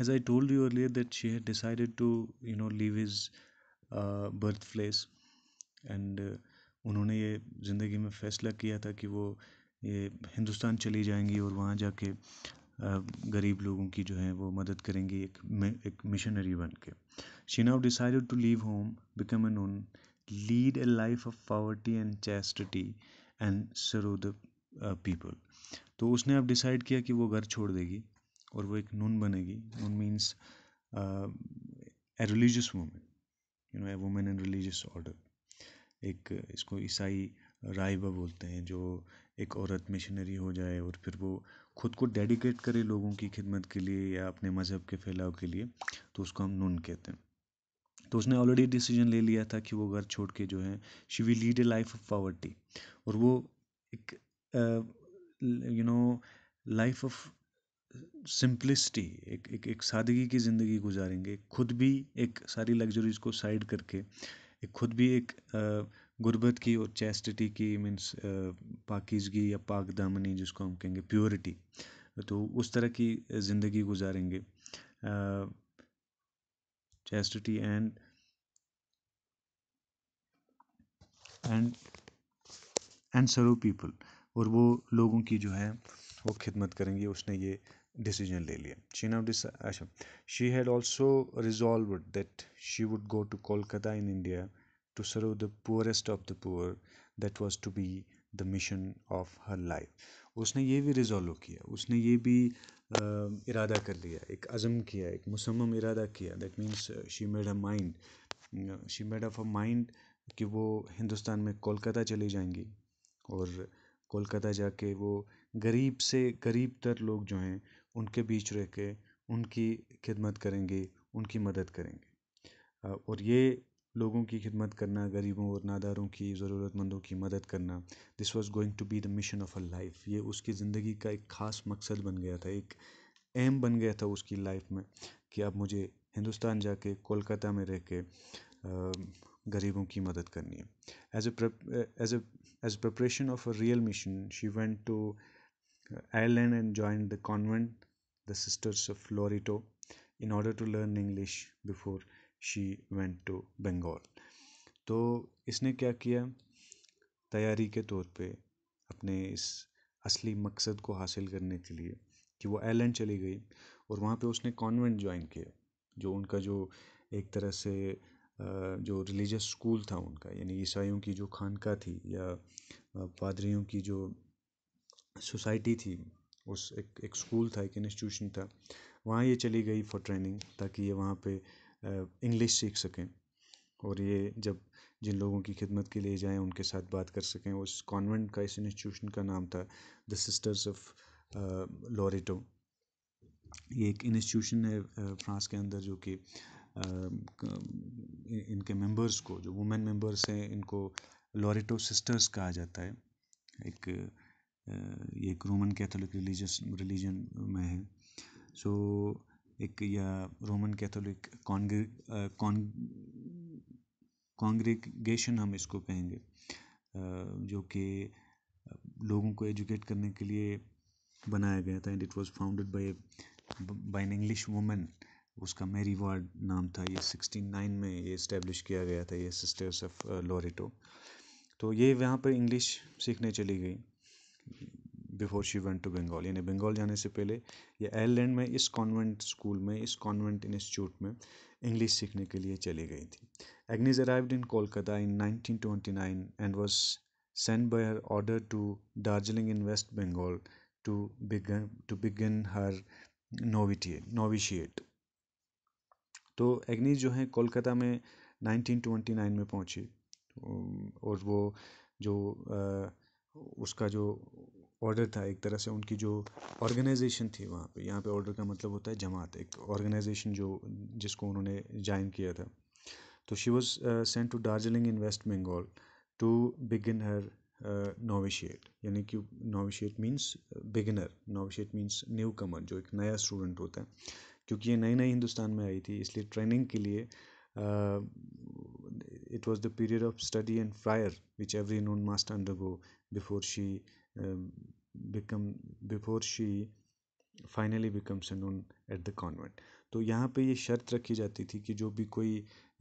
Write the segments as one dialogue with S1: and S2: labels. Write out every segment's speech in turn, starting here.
S1: as I told you earlier that she had decided to you know leave his birth place and उन्होंने ये ज़िंदगी में फ़ैसला किया था कि वो ये हिंदुस्तान चली जाएंगी और वहाँ जाके गरीब लोगों की जो है वो मदद करेंगी एक एक मिशनरी बन के she now decided to leave home become a nun lead a life of poverty and chastity and serve the people तो उसने अब डिसाइड किया कि वो घर छोड़ देगी और वो एक नून बनेगी nun means a religious woman you know a woman in religious order एक इसको ईसाई राइबा बोलते हैं जो एक औरत मिशनरी हो जाए और फिर वो खुद को डेडिकेट करे लोगों की खिदमत के लिए या अपने मज़हब के फैलाव के लिए तो उसको हम नून कहते हैं तो उसने ऑलरेडी डिसीजन ले लिया था कि वो घर छोड़ के जो है she we lead a life of poverty और वो एक you know life of simplicity एक एक एक सादगी की ज़िंदगी गुजारेंगे खुद भी एक सारी लग्जरीज़ को साइड करके एक खुद भी एक गुर्बत की और चेस्टिटी की मीन्स पाकिजगी या पाक दामनी जिसको हम कहेंगे प्योरिटी तो उस तरह की ज़िंदगी गुजारेंगे chastity and and and serve people और वो लोगों की जो है वो खिदमत करेंगे उसने ये डिसीजन ले लिया शी नाउ अच्छा she had also resolve that she would go to Kolkata in India to serve the poorest of the poor that was to be the mission of her life उसने ये भी रिजॉल्व किया उसने ये भी इरादा कर लिया एक अज़म किया एक मुसम इरादा किया that means she made a mind she made of a mind कि वो हिंदुस्तान में कोलकाता चली जाएंगी और कोलकाता जाके वो गरीब से गरीब तर लोग जो हैं उनके बीच रह के उनकी खिदमत करेंगे उनकी मदद करेंगे और ये लोगों की खिदमत करना गरीबों और नादारों की ज़रूरतमंदों की मदद करना this was going to be the mission of a life ये उसकी ज़िंदगी का एक ख़ास मकसद बन गया था एक एम बन गया था उसकी लाइफ में कि अब मुझे हिंदुस्तान जाके कोलकाता में रह के गरीबों की मदद करनी है as as as preparation of a real mission she went to Ireland and join the convent the Sisters of Loreto in order to learn English before she went to Bengal. तो इसने क्या किया तैयारी के तौर पे अपने इस असली मकसद को हासिल करने के लिए कि वो आयरलैंड चली गई और वहाँ पे उसने कॉन्वेंट ज्वाइन किया जो उनका जो एक तरह से जो रिलीजियस स्कूल था उनका यानी ईसाइयों की जो खानका थी या पादरियों की जो सोसाइटी थी उस एक एक स्कूल था एक इंस्टीट्यूशन था वहाँ ये चली गई फॉर ट्रेनिंग ताकि ये वहाँ पे इंग्लिश सीख सकें और ये जब जिन लोगों की खिदमत के लिए जाएं उनके साथ बात कर सकें उस कॉन्वेंट का इस इंस्टीट्यूशन का नाम था द सिस्टर्स ऑफ लॉरेटो ये एक इंस्टीट्यूशन है फ्रांस के अंदर जो कि इनके मेंबर्स को जो वुमेन मेंबर्स हैं इनको लॉरेटो सिस्टर्स कहा जाता है एक एक रोमन कैथोलिक रिलीजस रिलीजन में है सो एक या रोमन कैथोलिक कॉन्ग्रे कॉन्ग्रीगेशन हम इसको कहेंगे जो कि लोगों को एजुकेट करने के लिए बनाया गया था and it was founded by by an English woman उसका मेरी वार्ड नाम था ये सिक्सटी नाइन में ये इस्टेब्लिश किया गया था ये सिस्टर्स ऑफ लॉरिटो तो ये वहाँ पर इंग्लिश सीखने चली गई before she went to Bengal यानी बंगाल जाने से पहले या आयरलैंड में इस कॉन्वेंट स्कूल में इस कॉन्वेंट इंस्टीट्यूट में इंग्लिश सीखने के लिए चली गई थी Agnes arrived in Kolkata in 1929 and was sent by her order to Darjeeling in West Bengal to began to begin her novitiate novitiate तो एग्निज जो है कोलकाता में 1929 में पहुंची और वो जो आ, उसका जो ऑर्डर था एक तरह से उनकी जो ऑर्गेनाइजेशन थी वहाँ पे यहाँ पे ऑर्डर का मतलब होता है जमात एक ऑर्गेनाइजेशन जो जिसको उन्होंने ज्वाइन किया था तो she was sent to Darjeeling in West Bengal to begin her novitiate यानी कि novitiate means beginner novitiate means newcomer जो एक नया स्टूडेंट होता है क्योंकि ये नई नई हिंदुस्तान में आई थी इसलिए ट्रेनिंग के लिए uh, it was the period of study and prayer which every nun must undergo before she um, become before she finally becomes a nun at the convent तो यहाँ पे ये शर्त रखी जाती थी कि जो भी कोई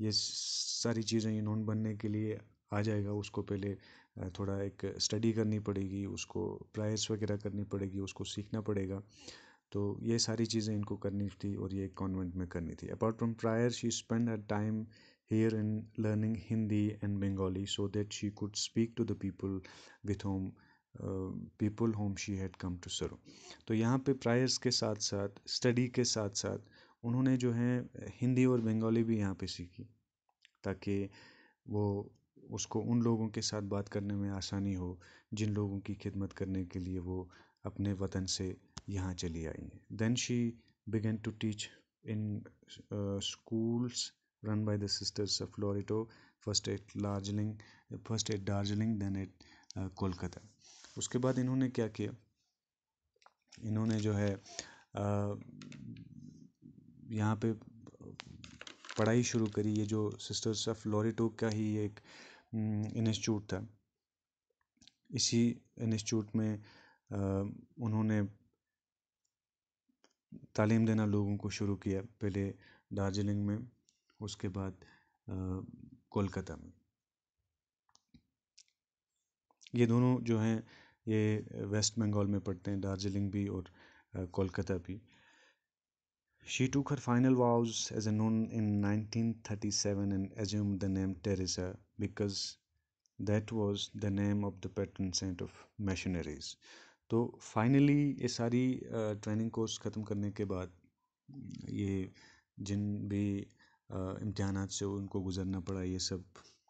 S1: ये सारी चीज़ें ये नून बनने के लिए आ जाएगा उसको पहले थोड़ा एक स्टडी करनी पड़ेगी उसको प्रायर्स वगैरह करनी पड़ेगी उसको सीखना पड़ेगा तो ये सारी चीज़ें इनको करनी थी और ये कॉन्वेंट में करनी थी apart from prior she spend a time here in learning Hindi and Bengali so that she could speak to the people with whom people home she had come to serve तो यहाँ पे priors के साथ साथ study के साथ साथ उन्होंने जो है हिंदी और बंगाली भी यहाँ पे सीखी ताकि वो उसको उन लोगों के साथ बात करने में आसानी हो जिन लोगों की खिदमत करने के लिए वो अपने वतन से यहाँ चली आई हैं then she began to teach in schools run by the sisters of Loreto, first at Darjeeling, first at Darjeeling, then at Kolkata uh, उसके बाद इन्होंने क्या किया इन्होंने जो है यहाँ पे पढ़ाई शुरू करी ये जो सिस्टर्स ऑफ लॉरिटो का ही एक इंस्टीट्यूट हम्म, था इसी इंस्टीट्यूट में आ, उन्होंने तालीम देना लोगों को शुरू किया पहले दार्जिलिंग में उसके बाद कोलकाता में ये दोनों जो हैं ये वेस्ट बंगाल में पढ़ते हैं दार्जिलिंग भी और कोलकाता भी she took her final vows as a nun in 1937 and assume the name Teresa because that was the name of the patron saint of missionaries तो फाइनली ये सारी ट्रेनिंग कोर्स ख़त्म करने के बाद ये जिन भी इम्तहान से उनको गुज़रना पड़ा ये सब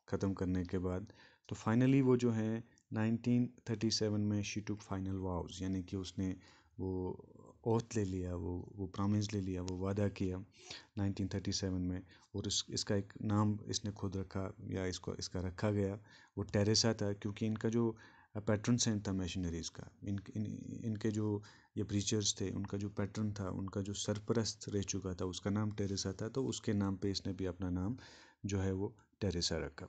S1: ख़त्म करने के बाद तो फाइनली वो जो है नाइनटीन थर्टी सेवन में शी टुक फाइनल वाउज़ यानी कि उसने वो ओथ ले लिया वो वो प्रामिस ले लिया वो वादा किया 1937 में और इस इसका एक नाम इसने खुद रखा या इसको इसका रखा गया वो टेरेसा था क्योंकि इनका जो पैटर्न सेंट था मशीनरीज का इन इन इनके जो ये प्रीचर्स थे उनका जो पैटर्न था उनका जो सरपरस्त रह चुका था उसका नाम टेरेसा था तो उसके नाम पे इसने भी अपना नाम जो है वो टेरेसा रखा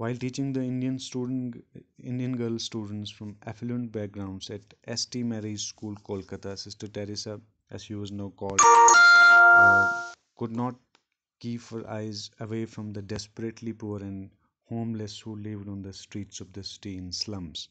S1: while teaching the Indian student Indian girl students from affluent background at S T Mary school Kolkata sister Teresa as you was no call could not keep her eyes away from the desperately poor and homeless who lived on the streets of the city in slums.